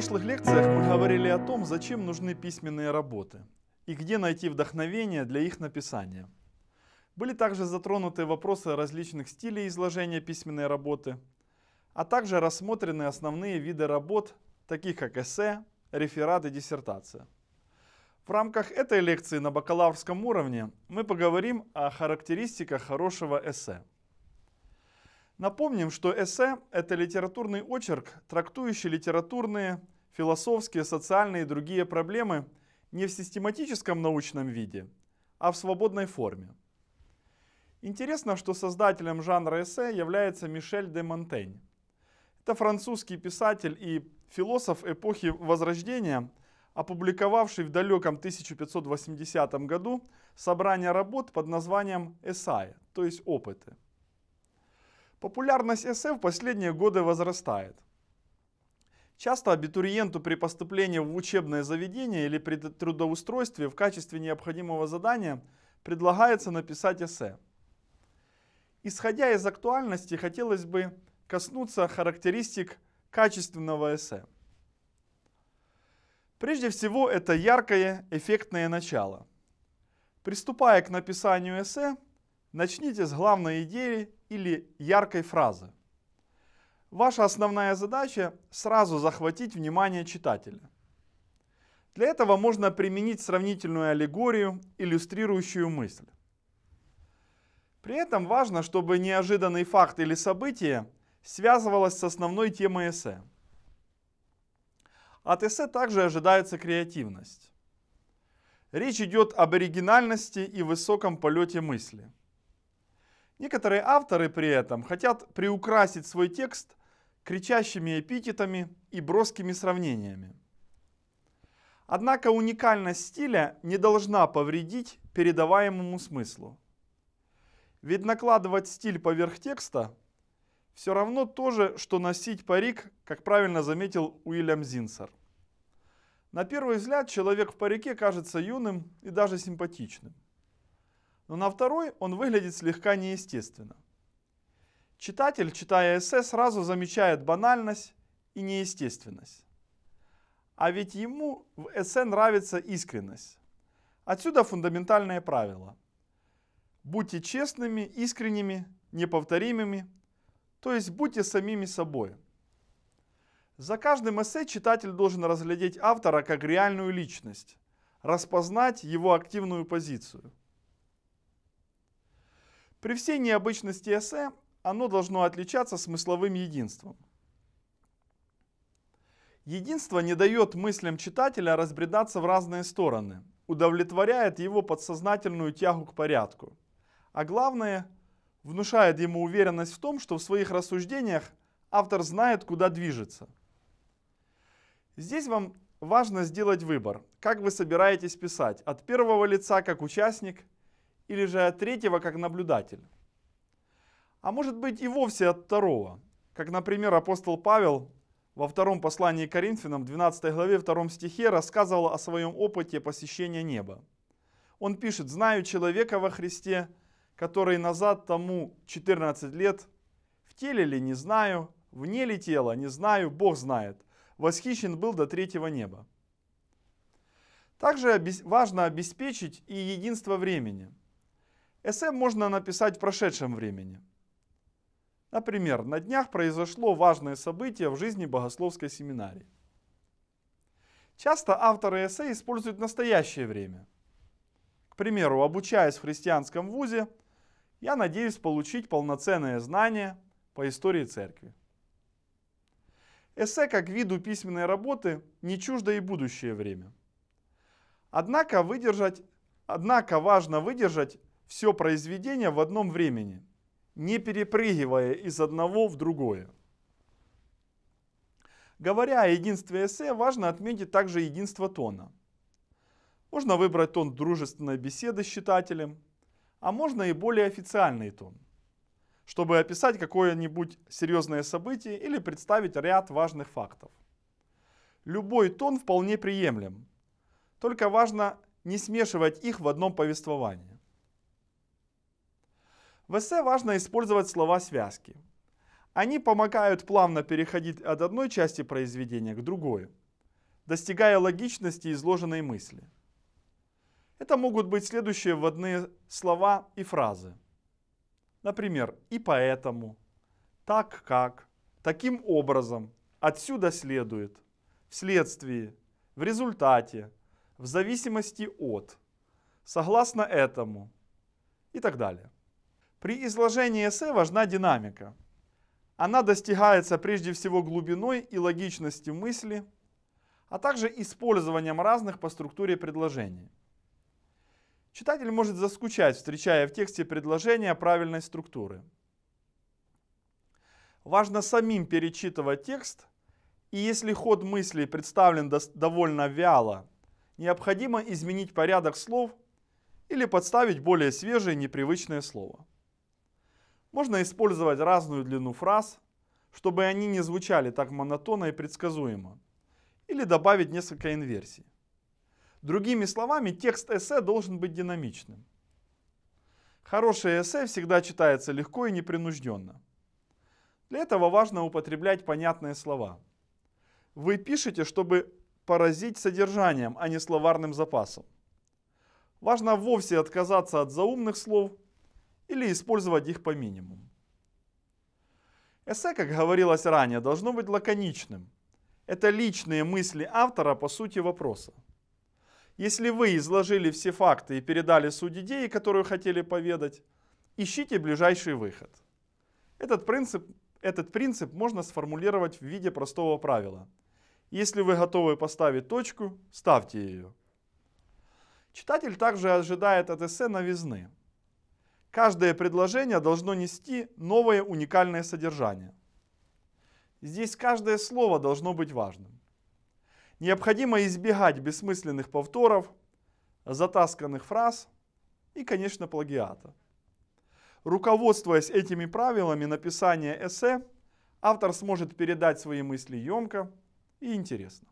прошлых лекциях мы говорили о том, зачем нужны письменные работы и где найти вдохновение для их написания. Были также затронуты вопросы различных стилей изложения письменной работы, а также рассмотрены основные виды работ, таких как эссе, реферат и диссертация. В рамках этой лекции на бакалаврском уровне мы поговорим о характеристиках хорошего эссе. Напомним, что эссе – это литературный очерк, трактующий литературные, философские, социальные и другие проблемы не в систематическом научном виде, а в свободной форме. Интересно, что создателем жанра эссе является Мишель де Монтень. Это французский писатель и философ эпохи Возрождения, опубликовавший в далеком 1580 году собрание работ под названием «Эссайя», то есть «Опыты». Популярность эссе в последние годы возрастает. Часто абитуриенту при поступлении в учебное заведение или при трудоустройстве в качестве необходимого задания предлагается написать эссе. Исходя из актуальности, хотелось бы коснуться характеристик качественного эссе. Прежде всего, это яркое, эффектное начало. Приступая к написанию эссе, начните с главной идеи или яркой фразы. Ваша основная задача – сразу захватить внимание читателя. Для этого можно применить сравнительную аллегорию, иллюстрирующую мысль. При этом важно, чтобы неожиданный факт или событие связывалось с основной темой эссе. От эссе также ожидается креативность. Речь идет об оригинальности и высоком полете мысли – Некоторые авторы при этом хотят приукрасить свой текст кричащими эпитетами и броскими сравнениями. Однако уникальность стиля не должна повредить передаваемому смыслу. Ведь накладывать стиль поверх текста все равно то же, что носить парик, как правильно заметил Уильям Зинсер. На первый взгляд человек в парике кажется юным и даже симпатичным но на второй он выглядит слегка неестественно. Читатель, читая эссе, сразу замечает банальность и неестественность. А ведь ему в эссе нравится искренность. Отсюда фундаментальное правило. Будьте честными, искренними, неповторимыми, то есть будьте самими собой. За каждым эссе читатель должен разглядеть автора как реальную личность, распознать его активную позицию – при всей необычности эссе оно должно отличаться смысловым единством. Единство не дает мыслям читателя разбредаться в разные стороны, удовлетворяет его подсознательную тягу к порядку. А главное, внушает ему уверенность в том, что в своих рассуждениях автор знает, куда движется. Здесь вам важно сделать выбор, как вы собираетесь писать, от первого лица как участник – или же от третьего, как наблюдатель. А может быть и вовсе от второго, как, например, апостол Павел во втором послании к Коринфянам, 12 главе 2 стихе, рассказывал о своем опыте посещения неба. Он пишет, «Знаю человека во Христе, который назад тому 14 лет, в теле ли не знаю, вне ли тела не знаю, Бог знает, восхищен был до третьего неба». Также важно обеспечить и единство времени – Эссе можно написать в прошедшем времени. Например, на днях произошло важное событие в жизни богословской семинарии. Часто авторы эссе используют настоящее время. К примеру, обучаясь в христианском вузе, я надеюсь получить полноценное знание по истории церкви. Эссе как виду письменной работы не чуждо и будущее время. Однако, выдержать, однако важно выдержать все произведение в одном времени, не перепрыгивая из одного в другое. Говоря о единстве эссе, важно отметить также единство тона. Можно выбрать тон дружественной беседы с читателем, а можно и более официальный тон, чтобы описать какое-нибудь серьезное событие или представить ряд важных фактов. Любой тон вполне приемлем, только важно не смешивать их в одном повествовании. В эссе важно использовать слова-связки. Они помогают плавно переходить от одной части произведения к другой, достигая логичности изложенной мысли. Это могут быть следующие вводные слова и фразы. Например, «и поэтому», «так как», «таким образом», «отсюда следует», «вследствие», «в результате», «в зависимости от», «согласно этому» и так далее. При изложении эссе важна динамика. Она достигается прежде всего глубиной и логичностью мысли, а также использованием разных по структуре предложений. Читатель может заскучать, встречая в тексте предложения правильной структуры. Важно самим перечитывать текст, и если ход мыслей представлен довольно вяло, необходимо изменить порядок слов или подставить более свежее непривычное слово. Можно использовать разную длину фраз, чтобы они не звучали так монотонно и предсказуемо, или добавить несколько инверсий. Другими словами, текст эссе должен быть динамичным. Хорошее эссе всегда читается легко и непринужденно. Для этого важно употреблять понятные слова. Вы пишете, чтобы поразить содержанием, а не словарным запасом. Важно вовсе отказаться от заумных слов – или использовать их по минимуму. Эссе, как говорилось ранее, должно быть лаконичным. Это личные мысли автора по сути вопроса. Если вы изложили все факты и передали суть идеи, которую хотели поведать, ищите ближайший выход. Этот принцип, этот принцип можно сформулировать в виде простого правила. Если вы готовы поставить точку, ставьте ее. Читатель также ожидает от эссе новизны – Каждое предложение должно нести новое уникальное содержание. Здесь каждое слово должно быть важным. Необходимо избегать бессмысленных повторов, затасканных фраз и, конечно, плагиата. Руководствуясь этими правилами написания эссе, автор сможет передать свои мысли емко и интересно.